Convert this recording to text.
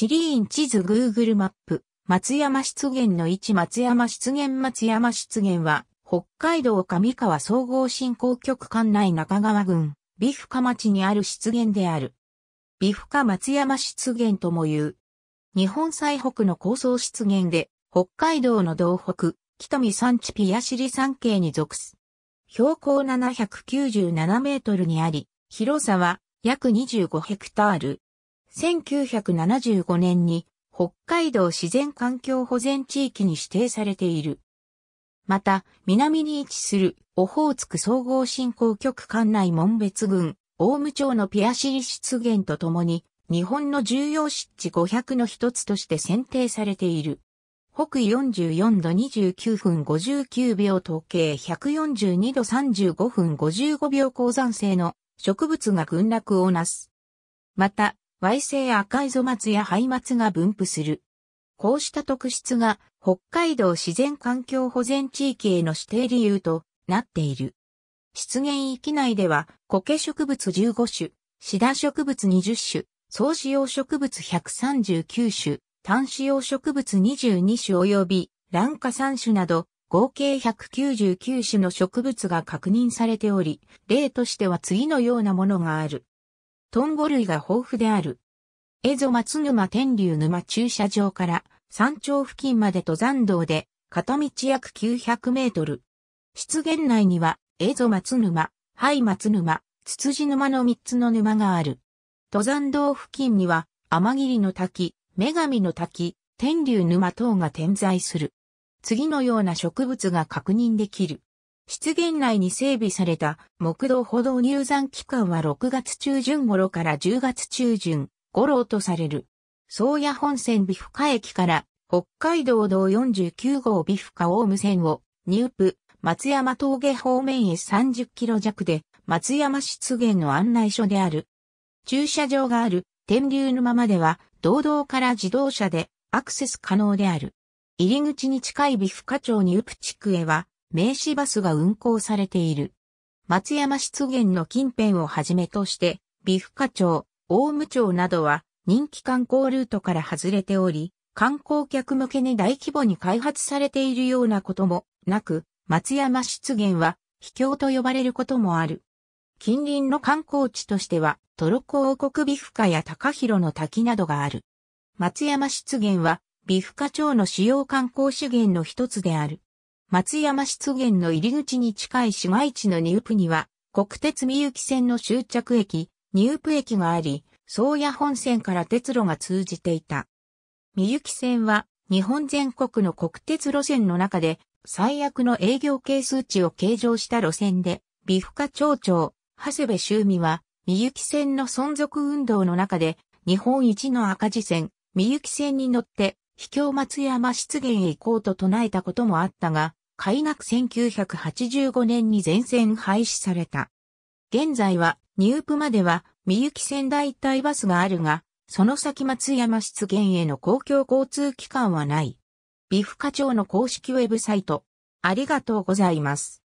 地理院地図 Google マップ、松山湿原の位置松山湿原松山湿原は、北海道上川総合振興局管内中川郡、美深町にある湿原である。美深松山湿原とも言う。日本最北の高層湿原で、北海道の道北、北見山地ピヤシリ山系に属す。標高797メートルにあり、広さは約25ヘクタール。1975年に北海道自然環境保全地域に指定されている。また、南に位置するオホーツク総合振興局管内門別郡、大武町のピアシリ出現とともに、日本の重要湿地500の一つとして選定されている。北緯44度29分59秒統計142度35分55秒鉱山性の植物が群落をなす。また、矮性赤いゾツや灰松が分布する。こうした特質が北海道自然環境保全地域への指定理由となっている。湿原域内では苔植物15種、シダ植物20種、草子用植物139種、単子用植物22種及び卵化3種など合計199種の植物が確認されており、例としては次のようなものがある。トンボ類が豊富である。蝦夷松沼天竜沼駐車場から山頂付近まで登山道で片道約900メートル。湿原内には蝦夷松沼、灰松沼、つつじ沼の3つの沼がある。登山道付近には天霧の滝、女神の滝、天竜沼等が点在する。次のような植物が確認できる。湿原内に整備された木道歩道入山期間は6月中旬頃から10月中旬頃とされる。宗谷本線美深駅から北海道道49号美深大無線を入府松山峠方面へ30キロ弱で松山湿原の案内所である。駐車場がある天竜沼までは道道から自動車でアクセス可能である。入り口に近い美深町入府地区へは名刺バスが運行されている。松山湿原の近辺をはじめとして、美深町、大武町などは人気観光ルートから外れており、観光客向けに大規模に開発されているようなこともなく、松山湿原は秘境と呼ばれることもある。近隣の観光地としては、トロッコ王国美深や高広の滝などがある。松山湿原は、美深町の主要観光資源の一つである。松山湿原の入り口に近い市街地のニュープには、国鉄三行線の終着駅、ニュープ駅があり、宗谷本線から鉄路が通じていた。三行線は、日本全国の国鉄路線の中で、最悪の営業係数値を計上した路線で、美深町長、長谷部修美は、三行線の存続運動の中で、日本一の赤字線、三行線に乗って、秘境松山湿原へ行こうと唱えたこともあったが、開幕1985年に全線廃止された。現在は、入プまでは、三雪台一帯バスがあるが、その先松山湿原への公共交通機関はない。フ課長の公式ウェブサイト。ありがとうございます。